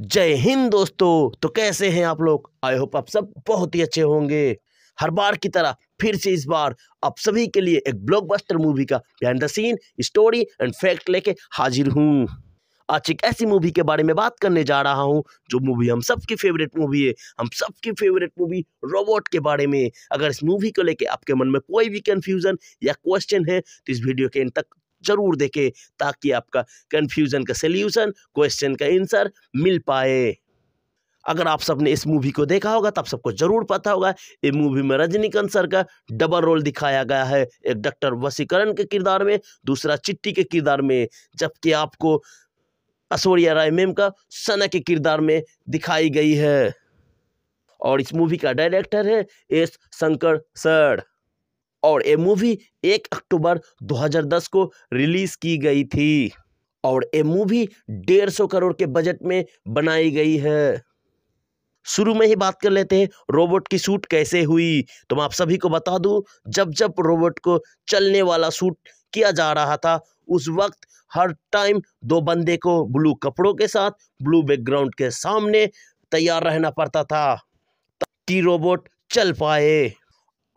जय हिंद दोस्तों तो कैसे हैं आप लोग आई होप आप सब बहुत ही अच्छे होंगे हर बार की तरह फिर से इस बार आप सभी के लिए एक ब्लॉकबस्टर मूवी का behind the scene story and fact लेके हाजिर हूँ आज एक ऐसी मूवी के बारे में बात करने जा रहा हूँ जो मूवी हम सबकी फेवरेट मूवी है हम सबकी फेवरेट मूवी रोबोट के बारे में अगर इस मूवी को लेके आपके मन में कोई भी कन्फ्यूज़न या क्वेश्चन है तो इस वीडियो के एंड तक जरूर देखें ताकि आपका कन्फ्यूज़न का सोल्यूशन क्वेश्चन का आंसर मिल पाए अगर आप सबने इस मूवी को देखा होगा तो आप सबको जरूर पता होगा ये मूवी में रजनीकांत सर का डबल रोल दिखाया गया है एक डॉक्टर वसीकरण के किरदार में दूसरा चिट्टी के किरदार में जबकि आपको असौरिया राय मेम का सना के किरदार में दिखाई गई है और इस मूवी का डायरेक्टर है एस शंकर सर और ये मूवी एक अक्टूबर 2010 को रिलीज़ की गई थी और ये मूवी डेढ़ सौ करोड़ के बजट में बनाई गई है शुरू में ही बात कर लेते हैं रोबोट की सूट कैसे हुई तो मैं आप सभी को बता दूं जब जब रोबोट को चलने वाला सूट किया जा रहा था उस वक्त हर टाइम दो बंदे को ब्लू कपड़ों के साथ ब्लू बैकग्राउंड के सामने तैयार रहना पड़ता था ताकि रोबोट चल पाए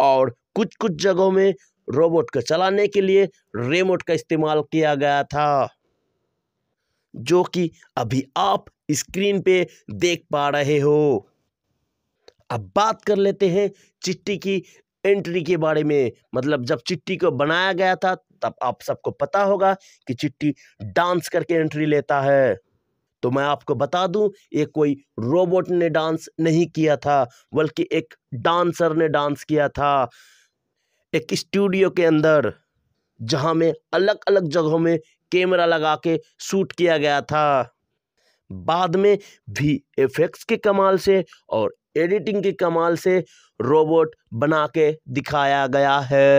और कुछ कुछ जगहों में रोबोट को चलाने के लिए रिमोट का इस्तेमाल किया गया था जो कि अभी आप स्क्रीन पे देख पा रहे हो अब बात कर लेते हैं चिट्ठी की एंट्री के बारे में मतलब जब चिट्ठी को बनाया गया था तब आप सबको पता होगा कि चिट्ठी डांस करके एंट्री लेता है तो मैं आपको बता दूं ये कोई रोबोट ने डांस नहीं किया था बल्कि एक डांसर ने डांस किया था एक स्टूडियो के अंदर जहां में अलग अलग जगहों में कैमरा लगा के शूट किया गया था बाद में भी एफेक्ट्स के कमाल से और एडिटिंग के कमाल से रोबोट बना के दिखाया गया है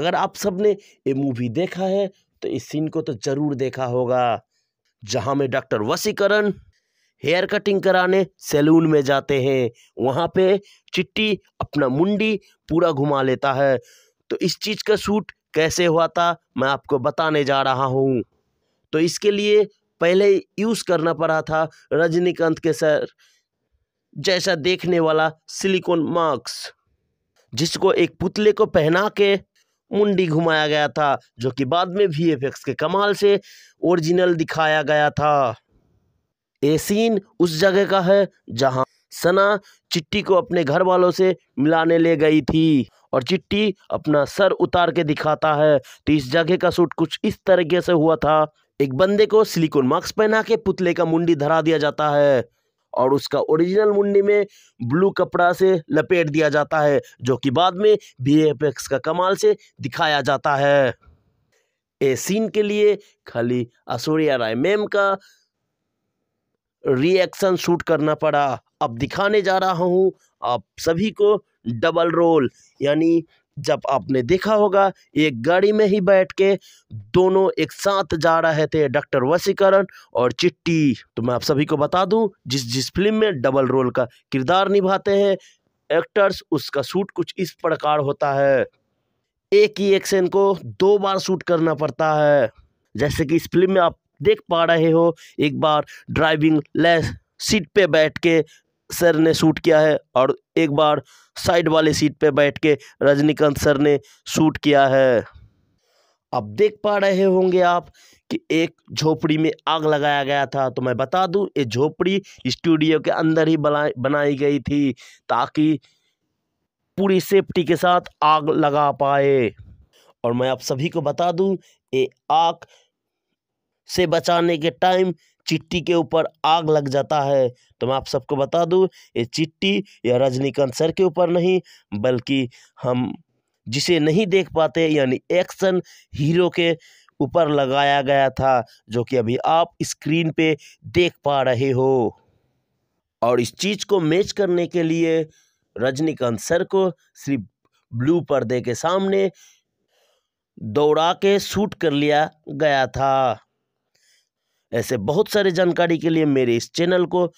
अगर आप सब ने ये मूवी देखा है तो इस सीन को तो ज़रूर देखा होगा जहां में डॉक्टर वसीकरण हेयर कटिंग कराने सैलून में जाते हैं वहाँ पे चिट्टी अपना मुंडी पूरा घुमा लेता है तो इस चीज़ का सूट कैसे हुआ था मैं आपको बताने जा रहा हूँ तो इसके लिए पहले यूज़ करना पड़ा था रजनीकांत के सर जैसा देखने वाला सिलिकॉन मार्क्स जिसको एक पुतले को पहना के मुंडी घुमाया गया था जो कि बाद में वी के कमाल से ओरिजिनल दिखाया गया था एसीन उस जगह का है जहां सना चिट्टी को अपने घर वालों से मिलाने ले गई थी और चिट्टी अपना सर उतार के दिखाता है तो इस जगह का सूट कुछ इस तरीके से हुआ था एक बंदे को सिलिकॉन मास्क पहना के पुतले का मुंडी धरा दिया जाता है और उसका ओरिजिनल मुंडी में ब्लू कपड़ा से लपेट दिया जाता है जो कि बाद में एक्स का कमाल से दिखाया जाता है ए सीन के लिए खाली असूर्या राय मैम का रिएक्शन शूट करना पड़ा अब दिखाने जा रहा हूँ आप सभी को डबल रोल यानी जब आपने देखा होगा एक गाड़ी में ही बैठ के दोनों एक साथ जा रहे थे डॉक्टर वसीकरण और चिट्टी तो मैं आप सभी को बता दूं जिस जिस फिल्म में डबल रोल का किरदार निभाते हैं एक्टर्स उसका शूट कुछ इस प्रकार होता है एक ही एक्शन को दो बार शूट करना पड़ता है जैसे कि इस फिल्म में आप देख पा रहे हो एक बार ड्राइविंग लेस सीट पे बैठ के सर ने शूट किया है और एक बार साइड वाले सीट पे बैठ के रजनीकांत सर ने शूट किया है अब देख पा रहे होंगे आप कि एक झोपड़ी में आग लगाया गया था तो मैं बता दूं ये झोपड़ी स्टूडियो के अंदर ही बनाई बनाई गई थी ताकि पूरी सेफ्टी के साथ आग लगा पाए और मैं आप सभी को बता दूं ये आग से बचाने के टाइम चिट्टी के ऊपर आग लग जाता है तो मैं आप सबको बता दूं ये चिट्टी या रजनीकांत सर के ऊपर नहीं बल्कि हम जिसे नहीं देख पाते यानी एक्शन हीरो के ऊपर लगाया गया था जो कि अभी आप स्क्रीन पे देख पा रहे हो और इस चीज़ को मैच करने के लिए रजनीकांत सर को सिर्फ ब्लू पर्दे के सामने दौड़ा के शूट कर लिया गया था ऐसे बहुत सारे जानकारी के लिए मेरे इस चैनल को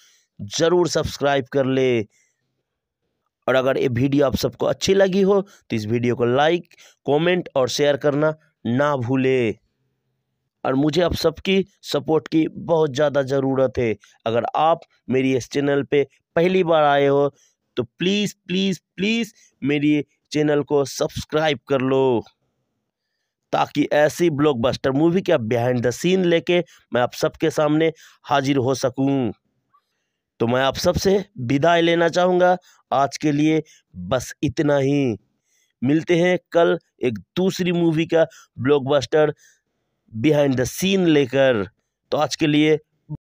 ज़रूर सब्सक्राइब कर ले और अगर ये वीडियो आप सबको अच्छी लगी हो तो इस वीडियो को लाइक कमेंट और शेयर करना ना भूले और मुझे आप सबकी सपोर्ट की बहुत ज़्यादा ज़रूरत है अगर आप मेरी इस चैनल पे पहली बार आए हो तो प्लीज़ प्लीज़ प्लीज़ मेरी चैनल को सब्सक्राइब कर लो ताकि ऐसी ब्लॉकबस्टर मूवी का बिहाइंड द सीन लेके मैं आप सबके सामने हाजिर हो सकूं तो मैं आप सबसे विदाई लेना चाहूँगा आज के लिए बस इतना ही मिलते हैं कल एक दूसरी मूवी का ब्लॉकबस्टर बिहाइंड द सीन लेकर तो आज के लिए